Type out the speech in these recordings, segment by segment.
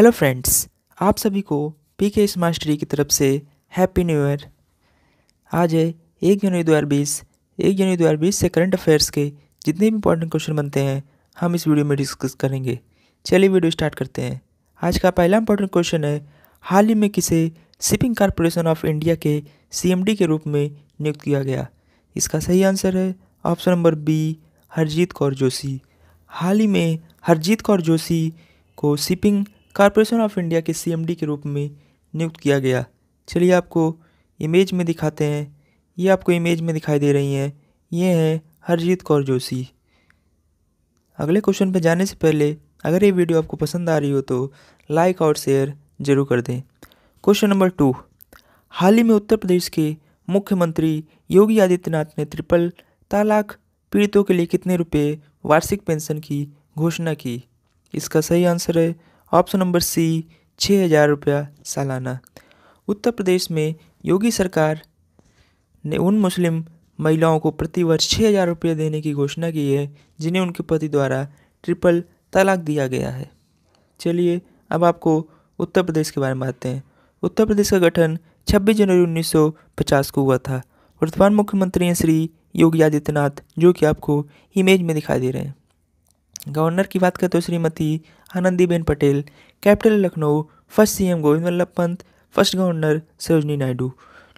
hello friends आप सभी को पी के मास्टरी की तरफ से हैप्पी न्यू ईयर आज है एक जनवरी दो हज़ार बीस एक जनवरी दो हज़ार बीस से करंट अफेयर्स के जितने भी इंपॉर्टेंट क्वेश्चन बनते हैं हम इस वीडियो में डिस्कस करेंगे चलिए वीडियो स्टार्ट करते हैं आज का पहला इंपॉर्टेंट क्वेश्चन है हाल ही में किसे शिपिंग कॉरपोरेशन ऑफ इंडिया के सी के रूप में नियुक्त किया गया इसका सही आंसर है option number B Harjeet Kaur Joshi हाल ही में हरजीत कौर जोशी को शिपिंग कारपोरेशन ऑफ इंडिया के सीएमडी के रूप में नियुक्त किया गया चलिए आपको इमेज में दिखाते हैं ये आपको इमेज में दिखाई दे रही हैं ये हैं हरजीत कौर जोशी अगले क्वेश्चन पर जाने से पहले अगर ये वीडियो आपको पसंद आ रही हो तो लाइक और शेयर जरूर कर दें क्वेश्चन नंबर टू हाल ही में उत्तर प्रदेश के मुख्यमंत्री योगी आदित्यनाथ ने ट्रिपल तालाक पीड़ितों के लिए कितने रुपए वार्षिक पेंशन की घोषणा की इसका सही आंसर है ऑप्शन नंबर सी छः हज़ार रुपया सालाना उत्तर प्रदेश में योगी सरकार ने उन मुस्लिम महिलाओं को प्रतिवर्ष छः हज़ार रुपये देने की घोषणा की है जिन्हें उनके पति द्वारा ट्रिपल तलाक दिया गया है चलिए अब आपको उत्तर प्रदेश के बारे में बताते हैं उत्तर प्रदेश का गठन 26 जनवरी 1950 को हुआ था वर्तमान मुख्यमंत्री हैं श्री योगी आदित्यनाथ जो कि आपको इमेज में दिखाई दे रहे हैं गवर्नर की बात करें तो Shrimati Anandiben Patel capital Lucknow first CM Govind Ballabh Pant first governor Sarojini Naidu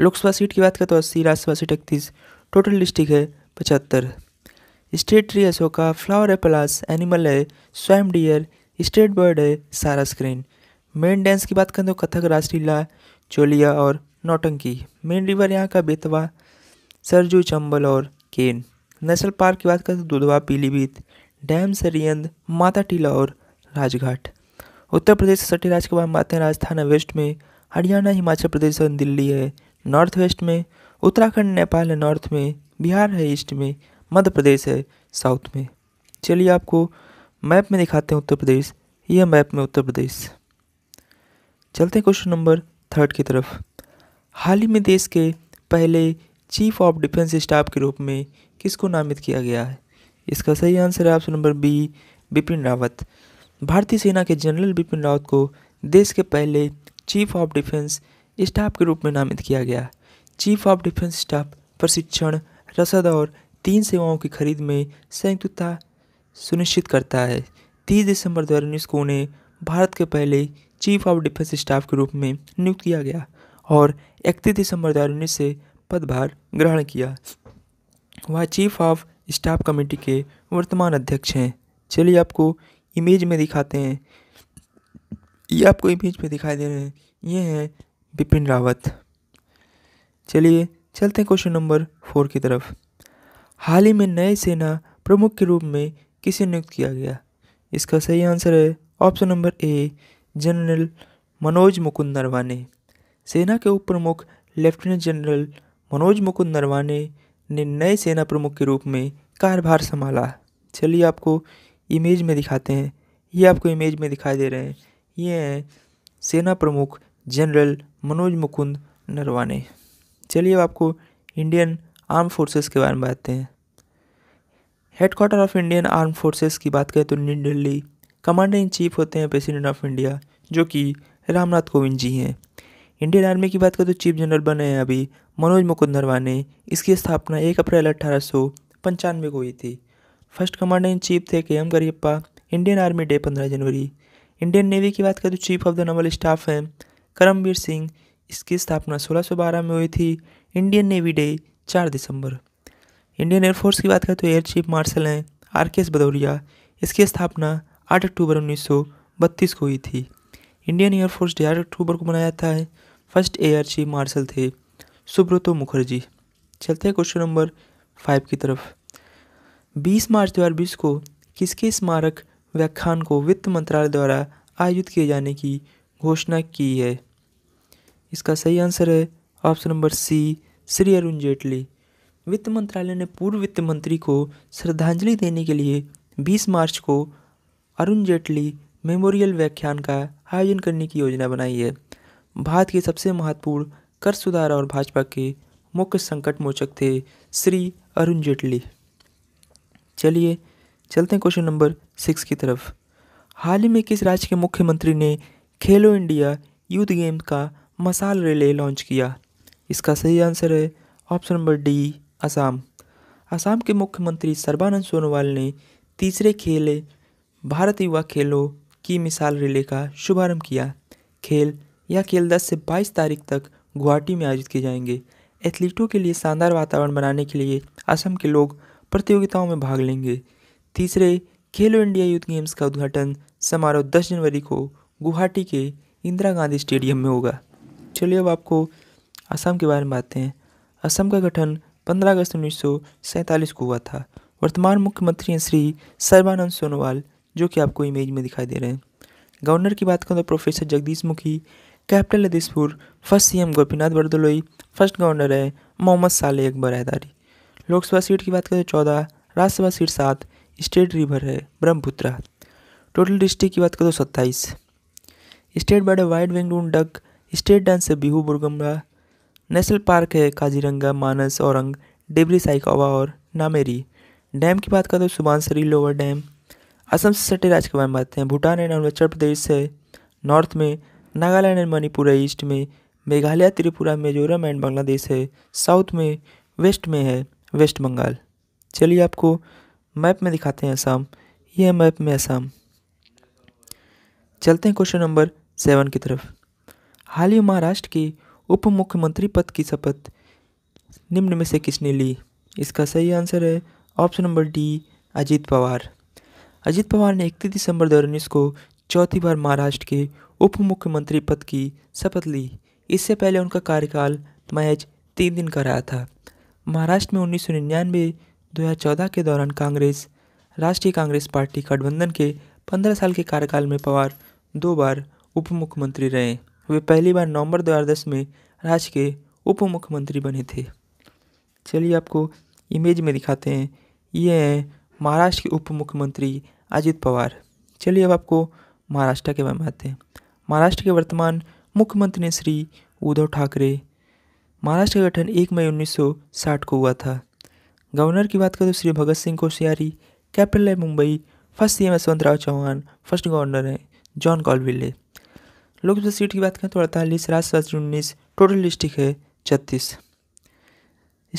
Lok Sabha seat की बात करें तो अस्सी राज्यसभा सीट इकतीस टोटल डिस्ट्रिक्ट है पचहत्तर स्टेट ट्री अशोका फ्लावर है प्लास एनिमल है स्वयं डियर स्टेट बर्ड है सारा स्क्रीन मेन डांस की बात करें तो कथक रासलीला चोलिया और नौटंकी मेन रिवर यहाँ का बेतवा सरजू चंबल और केन नेशनल पार्क की बात करें तो दुधवा पीलीभीत डैम सरियंद माता टीला और राजघाट उत्तर प्रदेश से सटे राज्य के बाद आते हैं राजस्थान वेस्ट में हरियाणा हिमाचल प्रदेश और दिल्ली है नॉर्थ वेस्ट में उत्तराखंड नेपाल है नॉर्थ में बिहार है ईस्ट में मध्य प्रदेश है साउथ में चलिए आपको मैप में दिखाते हैं उत्तर प्रदेश यह मैप में उत्तर प्रदेश चलते हैं क्वेश्चन नंबर थर्ड की तरफ हाल ही में देश के पहले चीफ ऑफ डिफेंस स्टाफ के रूप में किसको नामित किया गया है इसका सही आंसर है option number B Bipin Rawat भारतीय सेना के जनरल बिपिन रावत को देश के पहले चीफ ऑफ डिफेंस स्टाफ के रूप में नामित किया गया चीफ ऑफ डिफेंस स्टाफ प्रशिक्षण रसद और तीन सेवाओं की खरीद में संयुक्तता सुनिश्चित करता है तीस दिसंबर दो को उन्हें भारत के पहले चीफ ऑफ डिफेंस स्टाफ के रूप में नियुक्त किया गया और इकतीस दिसंबर दो से पदभार ग्रहण किया वह चीफ ऑफ स्टाफ कमेटी के वर्तमान अध्यक्ष हैं चलिए आपको इमेज में दिखाते हैं ये आपको इमेज में दिखाई दे रहे हैं ये हैं बिपिन रावत चलिए चलते हैं क्वेश्चन नंबर फोर की तरफ हाल ही में नए सेना प्रमुख के रूप में किसे नियुक्त किया गया इसका सही आंसर है option number A general Manoj Mukund Naravane सेना के उप प्रमुख लेफ्टिनेंट जनरल मनोज मुकुंद नरवाने ने नए सेना प्रमुख के रूप में कार्यभार संभाला चलिए आपको इमेज में दिखाते हैं ये आपको इमेज में दिखाई दे रहे हैं ये हैं सेना प्रमुख जनरल मनोज मुकुंद नरवाने चलिए अब आपको इंडियन आर्म फोर्सेस के बारे में बताते हैं headquarter of Indian arm forces की बात करें तो new Delhi commander in chief होते हैं प्रेसिडेंट ऑफ इंडिया जो कि रामनाथ कोविंद जी हैं इंडियन आर्मी की बात करें तो चीफ जनरल बने हैं अभी मनोज मुकुंद नरवाने इसकी स्थापना एक अप्रैल अट्ठारह सौ पंचानवे को हुई थी फर्स्ट कमांडर इन चीफ थे K M Cariappa Indian army day पंद्रह जनवरी इंडियन नेवी की बात करें तो chief of the naval staff हैं करमवीर सिंह इसकी स्थापना सोलह सौ बारह में हुई थी इंडियन नेवी डे चार दिसंबर इंडियन एयरफोर्स की बात करें तो एयर चीफ मार्शल हैं आर के एस भदौरिया इसकी स्थापना आठ अक्टूबर उन्नीस सौ बत्तीस को हुई थी इंडियन एयरफोर्स डे आठ अक्टूबर को मनाया जाता है फर्स्ट एयर चीफ मार्शल थे सुब्रतो मुखर्जी चलते हैं क्वेश्चन नंबर फाइव की तरफ 20 मार्च 2020 को किसके स्मारक व्याख्यान को वित्त मंत्रालय द्वारा आयोजित किए जाने की घोषणा की है इसका सही आंसर है option number C Shri Arun Jaitley वित्त मंत्रालय ने पूर्व वित्त मंत्री को श्रद्धांजलि देने के लिए 20 मार्च को अरुण जेटली मेमोरियल व्याख्यान का आयोजन करने की योजना बनाई है भारत के सबसे महत्वपूर्ण कर सुधार और भाजपा के मुख्य संकट मोचक थे श्री अरुण जेटली चलिए चलते हैं क्वेश्चन नंबर सिक्स की तरफ हाल ही में किस राज्य के मुख्यमंत्री ने खेलो इंडिया यूथ गेम का मसाल रिले लॉन्च किया इसका सही आंसर है option number D Assam Assam के मुख्यमंत्री सर्बानंद सोनोवाल ने तीसरे खेले भारत युवा खेलों की मिसाल रिले का शुभारंभ किया खेल यह खेल 10 से 22 तारीख तक गुवाहाटी में आयोजित किए जाएंगे एथलीटों के लिए शानदार वातावरण बनाने के लिए असम के लोग प्रतियोगिताओं में भाग लेंगे तीसरे खेलो इंडिया यूथ गेम्स का उद्घाटन समारोह दस जनवरी को गुवाहाटी के इंदिरा गांधी स्टेडियम में होगा चलिए अब आपको असम के बारे में बातें हैं असम का गठन 15 अगस्त उन्नीस को हुआ था वर्तमान मुख्यमंत्री हैं श्री सर्बानंद सोनोवाल जो कि आपको इमेज में दिखाई दे रहे हैं गवर्नर की बात करें तो professor Jagdish Mukhi capital Dispur first CM Gopinath Bordoloi first governor है मोहम्मद साले अकबर हैदारी लोकसभा सीट की बात करें चौदह राज्यसभा सीट सात स्टेट रिवर है ब्रह्मपुत्रा टोटल डिस्ट्रिक्ट की बात करें तो सत्ताईस स्टेट बर्ड है white winged wood duck state dance है बिहू बुरगमरा नेशनल पार्क है काजीरंगा मानस औरंग डिबरी साइकवा और नामेरी डैम की बात करें तो सुबानसरी लोअर डैम असम से सटे राज्य के बारे में बात हैं भूटान एंड अरुणाचल प्रदेश से नॉर्थ में नागालैंड एंड मणिपुर है ईस्ट में मेघालय त्रिपुरा मिजोरम एंड बांग्लादेश है साउथ में वेस्ट में है वेस्ट बंगाल चलिए आपको मैप में दिखाते हैं असम यह मैप में असम चलते हैं क्वेश्चन नंबर सेवन की तरफ हाल ही महाराष्ट्र के उप मुख्यमंत्री पद की शपथ निम्न में से किसने ली इसका सही आंसर है option number D Ajit Pawar Ajit Pawar ने इकतीस दिसंबर दो को चौथी बार महाराष्ट्र के उप मुख्यमंत्री पद की शपथ ली इससे पहले उनका कार्यकाल महज तीन दिन का रहा था महाराष्ट्र में उन्नीस सौ निन्यानवे दो हज़ार चौदह के दौरान कांग्रेस राष्ट्रीय कांग्रेस पार्टी गठबंधन के पंद्रह साल के कार्यकाल में पवार दो बार उप मुख्यमंत्री रहे वे पहली बार नवंबर 2010 में राज्य के उप मुख्यमंत्री बने थे चलिए आपको इमेज में दिखाते हैं ये हैं महाराष्ट्र के उप मुख्यमंत्री अजित पवार चलिए अब आपको महाराष्ट्र के बारे में आते हैं महाराष्ट्र के वर्तमान मुख्यमंत्री श्री उद्धव ठाकरे महाराष्ट्र का गठन एक मई 1960 को हुआ था गवर्नर की बात करें तो श्री भगत सिंह कोश्यारी कैपिटल है Mumbai first C M Yashwantrao Chavan first governor हैं जॉन कॉलविले लोकसभा सीट की बात करें तो अड़तालीस राज्यसभा उन्नीस टोटल डिस्ट्रिक्ट है छत्तीस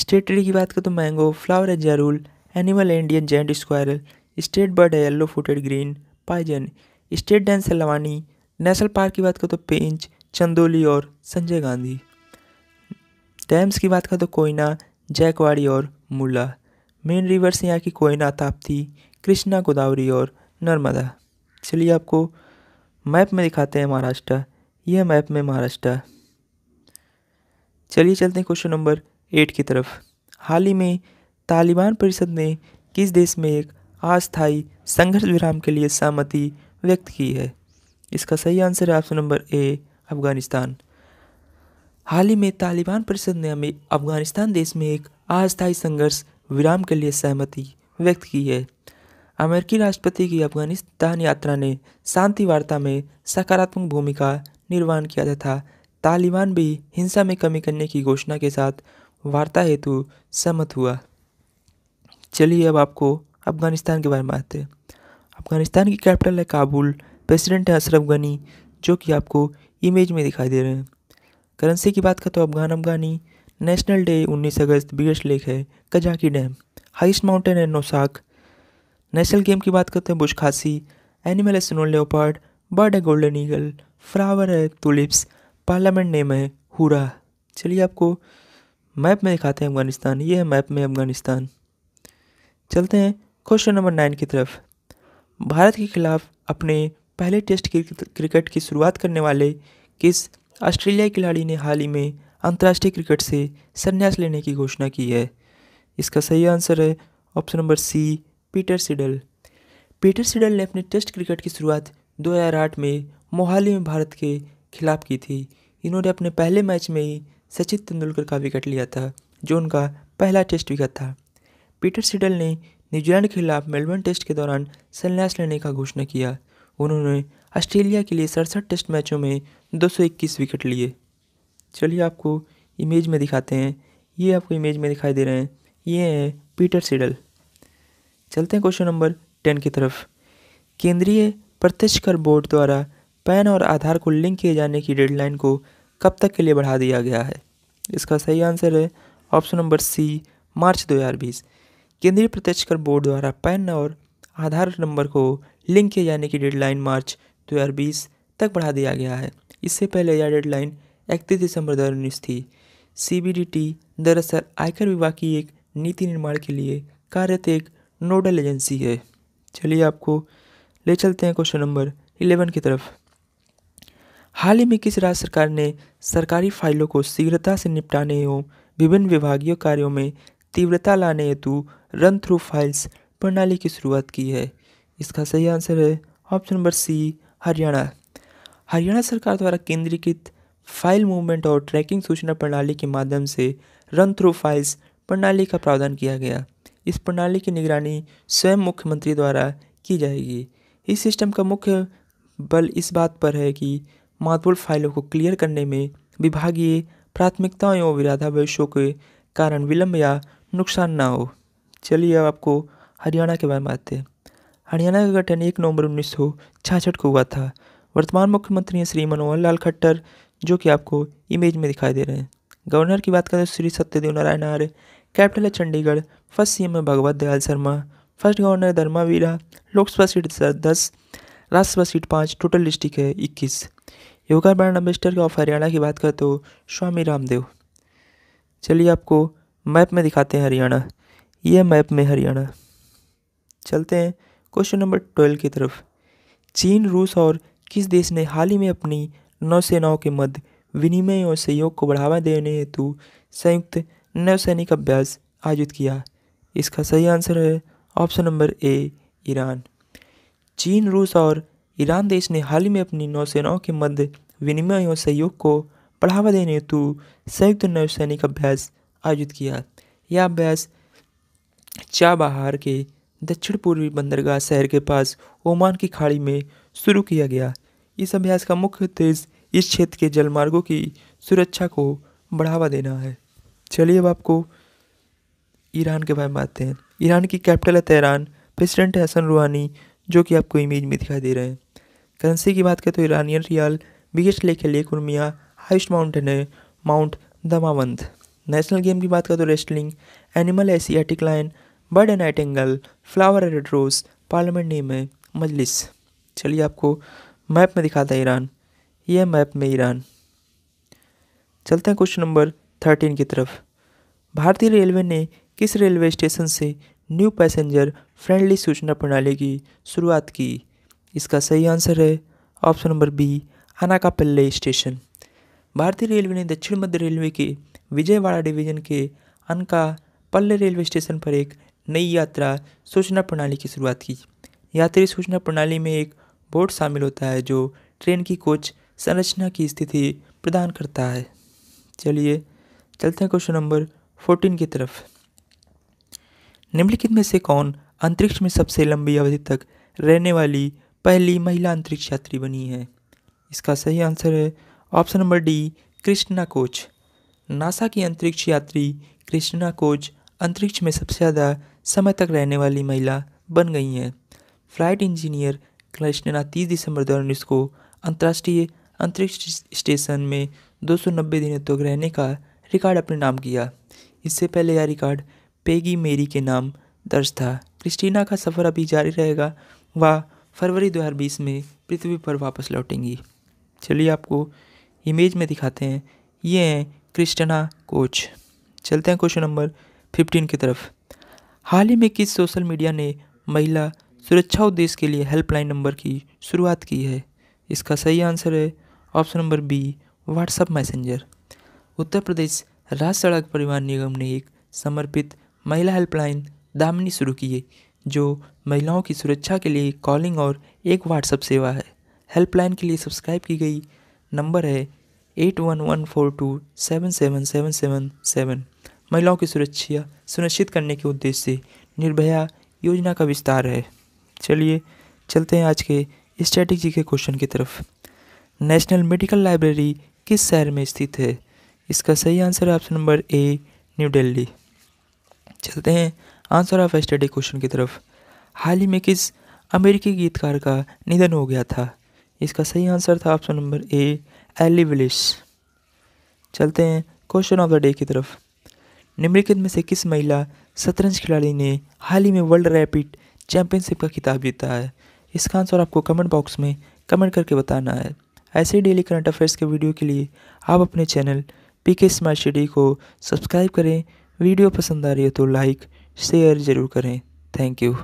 स्टेट ट्री की बात करें तो मैंगो फ्लावर है जारूल एनिमल है Indian giant squirrel state bird है yellow footed green pigeon state dance है लवानी नेशनल पार्क की बात करो तो पेंच चंदोली और संजय गांधी डैम्स की बात करें तो कोयना जैकवाड़ी और मुला मेन रिवर्स यहाँ की कोयना ताप्ती कृष्णा गोदावरी और नर्मदा चलिए आपको मैप में दिखाते हैं महाराष्ट्र यह मैप में महाराष्ट्र चलिए चलते हैं क्वेश्चन नंबर एट की तरफ हाल ही में तालिबान परिषद ने किस देश में एक अस्थायी संघर्ष विराम के लिए सहमति व्यक्त की है इसका सही आंसर है ऑप्शन नंबर ए अफगानिस्तान हाल ही में तालिबान परिषद ने हमें अफगानिस्तान देश में एक अस्थायी संघर्ष विराम के लिए सहमति व्यक्त की है अमेरिकी राष्ट्रपति की अफगानिस्तान यात्रा ने शांति वार्ता में सकारात्मक भूमिका निर्वाहन किया तथा तालिबान भी हिंसा में कमी करने की घोषणा के साथ वार्ता हेतु सहमत हुआ चलिए अब आपको अफगानिस्तान के बारे में आते हैं अफगानिस्तान की कैपिटल है काबुल प्रेसिडेंट हैं अशरफ गनी जो कि आपको इमेज में दिखाई दे रहे हैं करेंसी की बात करें तो अफगान अफगानी नेशनल डे 19 अगस्त बिगेस्ट लेक है कजाकी डैम हाइस्ट माउंटेन है नोसाक नेशनल गेम की बात करते हैं बुश खासी एनिमल है स्नो लेपार्ड बर्ड है गोल्डन ईगल फ्लावर है टुलिप्स पार्लियामेंट नेम है हुरा चलिए आपको मैप में दिखाते हैं अफगानिस्तान ये है मैप में अफगानिस्तान चलते हैं क्वेश्चन नंबर नाइन की तरफ भारत के खिलाफ अपने पहले टेस्ट क्रिकेट की शुरुआत करने वाले किस ऑस्ट्रेलियाई खिलाड़ी ने हाल ही में अंतर्राष्ट्रीय क्रिकेट से संन्यास लेने की घोषणा की है इसका सही आंसर है option number C Peter Siddle Peter Siddle ने अपने टेस्ट क्रिकेट की शुरुआत 2008 में मोहाली में भारत के खिलाफ की थी इन्होंने अपने पहले मैच में ही सचिन तेंदुलकर का विकेट लिया था जो उनका पहला टेस्ट विकेट था पीटर सिडल ने न्यूजीलैंड के खिलाफ मेलबर्न टेस्ट के दौरान संन्यास लेने का घोषणा किया उन्होंने ऑस्ट्रेलिया के लिए सड़सठ टेस्ट मैचों में 221 विकेट लिए चलिए आपको इमेज में दिखाते हैं ये आपको इमेज में दिखाई दे रहे हैं ये हैं पीटर सिडल चलते हैं क्वेश्चन नंबर टेन की तरफ केंद्रीय प्रत्यक्ष कर बोर्ड द्वारा पैन और आधार को लिंक किए जाने की डेडलाइन को कब तक के लिए बढ़ा दिया गया है इसका सही आंसर है ऑप्शन नंबर सी मार्च 2020 केंद्रीय प्रत्यक्ष कर बोर्ड द्वारा पैन और आधार नंबर को लिंक किए जाने की डेडलाइन मार्च 2020 तक बढ़ा दिया गया है इससे पहले यह डेडलाइन इकतीस दिसंबर दो थी सी दरअसल आयकर विभाग की एक नीति निर्माण के लिए कार्यरत एक नोडल एजेंसी है चलिए आपको ले चलते हैं क्वेश्चन नंबर इलेवन की तरफ हाल ही में किस राज्य सरकार ने सरकारी फाइलों को शीघ्रता से निपटाने एवं विभिन्न विभागीय कार्यों में तीव्रता लाने हेतु रन थ्रू फाइल्स प्रणाली की शुरुआत की है इसका सही आंसर है option number C Haryana Haryana सरकार द्वारा केंद्रीकृत फाइल मूवमेंट और ट्रैकिंग सूचना प्रणाली के माध्यम से रन थ्रू फाइल्स प्रणाली का प्रावधान किया गया इस प्रणाली की निगरानी स्वयं मुख्यमंत्री द्वारा की जाएगी इस सिस्टम का मुख्य बल इस बात पर है कि महत्वपूर्ण फाइलों को क्लियर करने में विभागीय प्राथमिकताओं एवं विराधावेशों के कारण विलंब या नुकसान ना हो चलिए अब आपको हरियाणा के बारे में बताते हैं हरियाणा का गठन एक नवंबर उन्नीस सौ छियासठ को हुआ था वर्तमान मुख्यमंत्री हैं श्री मनोहर लाल खट्टर जो कि आपको इमेज में दिखाई दे रहे हैं गवर्नर की बात करें तो श्री सत्यदेव नारायण आर्य कैपिटल है चंडीगढ़ फर्स्ट सी है Bhagwat Dayal Sharma first governor Dharma Vira Lok Sabha seat दस राज्यसभा सीट पाँच टोटल डिस्ट्रिक्ट है इक्कीस yoga brand ambassador of Haryana की बात करें तो स्वामी रामदेव चलिए आपको मैप में दिखाते हैं हरियाणा ये मैप में हरियाणा चलते हैं क्वेश्चन नंबर ट्वेल्व की तरफ चीन रूस और किस देश ने हाल ही में अपनी नौसेनाओं के मध्य विनिमय और सहयोग को बढ़ावा देने हेतु संयुक्त नौसैनिक अभ्यास आयोजित किया इसका सही आंसर है ऑप्शन नंबर ए ईरान चीन रूस और ईरान देश ने हाल ही में अपनी नौसेनाओं के मध्य विनिमय और सहयोग को बढ़ावा देने हेतु संयुक्त नौसैनिक अभ्यास आयोजित किया यह अभ्यास चाबहार के दक्षिण पूर्वी बंदरगाह शहर के पास ओमान की खाड़ी में शुरू किया गया इस अभ्यास का मुख्य उद्देश्य इस क्षेत्र के जलमार्गों की सुरक्षा को बढ़ावा देना है चलिए अब आपको ईरान के बारे में बताते हैं ईरान की कैपिटल है तेहरान प्रेसिडेंट हसन रूहानी जो कि आपको इमेज में दिखाई दे रहे हैं करेंसी की बात करें तो ईरानियन रियाल बिगेस्ट लेक है लेक उर्मिया हाइस्ट माउंटेन है माउंट दमावंत नेशनल गेम की बात करें तो wrestling animal Asiatic lion bird nightingale flower red rose parliament name है मजलिस चलिए आपको मैप में दिखाता है ईरान ये मैप में ईरान चलते हैं क्वेश्चन नंबर थर्टीन की तरफ भारतीय रेलवे ने किस रेलवे स्टेशन से न्यू पैसेंजर फ्रेंडली सूचना प्रणाली की शुरुआत की इसका सही आंसर है option number B Anakapalle station भारतीय रेलवे ने दक्षिण मध्य रेलवे के विजयवाड़ा डिवीजन के अनका पल्ले रेलवे स्टेशन पर एक नई यात्रा सूचना प्रणाली की शुरुआत की यात्री सूचना प्रणाली में एक बोर्ड शामिल होता है जो ट्रेन की कोच संरचना की स्थिति प्रदान करता है चलिए चलते हैं क्वेश्चन नंबर फोर्टीन की तरफ निम्नलिखित में से कौन अंतरिक्ष में सबसे लंबी अवधि तक रहने वाली पहली महिला अंतरिक्ष यात्री बनी है इसका सही आंसर है option number D Christina Koch NASA की अंतरिक्ष यात्री कृष्णा कोच अंतरिक्ष में सबसे ज़्यादा समय तक रहने वाली महिला बन गई हैं फ्लाइट इंजीनियर कृष्णना तीस दिसंबर दो हज़ार उन्नीस को अंतर्राष्ट्रीय अंतरिक्ष स्टेशन में 290 दिनों तक रहने का रिकॉर्ड अपने नाम किया इससे पहले यह रिकॉर्ड पेगी मेरी के नाम दर्ज था क्रिस्टीना का सफ़र अभी जारी रहेगा वह फरवरी 2020 में पृथ्वी पर वापस लौटेंगी चलिए आपको इमेज में दिखाते हैं ये हैं क्रिस्टना कोच चलते हैं क्वेश्चन नंबर फिफ्टीन की तरफ हाल ही में किस सोशल मीडिया ने महिला सुरक्षा उद्देश्य के लिए हेल्पलाइन नंबर की शुरुआत की है इसका सही आंसर है option number B WhatsApp messenger Uttar Pradesh राज्य सड़क परिवहन निगम ने एक समर्पित महिला हेल्पलाइन दामनी शुरू की है जो महिलाओं की सुरक्षा के लिए कॉलिंग और एक व्हाट्सएप सेवा है हेल्पलाइन के लिए सब्सक्राइब की गई नंबर है eight one one four two seven seven seven seven seven महिलाओं की सुरक्षा सुनिश्चित करने के उद्देश्य से निर्भया योजना का विस्तार है चलिए चलते हैं आज के स्ट्रेटजी के क्वेश्चन की तरफ नेशनल मेडिकल लाइब्रेरी किस शहर में स्थित है इसका सही आंसर है option number A new Delhi चलते हैं आंसर ऑफ स्टडी क्वेश्चन की तरफ हाल ही में किस अमेरिकी गीतकार का निधन हो गया था इसका सही आंसर था option number A Ellie Willis चलते हैं क्वेश्चन ऑफ द डे की तरफ निम्नलिखित में से किस महिला शतरंज खिलाड़ी ने हाल ही में वर्ल्ड रैपिड चैंपियनशिप का खिताब जीता है इसका आंसर आपको कमेंट बॉक्स में कमेंट करके बताना है ऐसे ही डेली करंट अफेयर्स के वीडियो के लिए आप अपने channel P K smart study को सब्सक्राइब करें वीडियो पसंद आ रही है तो लाइक शेयर ज़रूर करें थैंक यू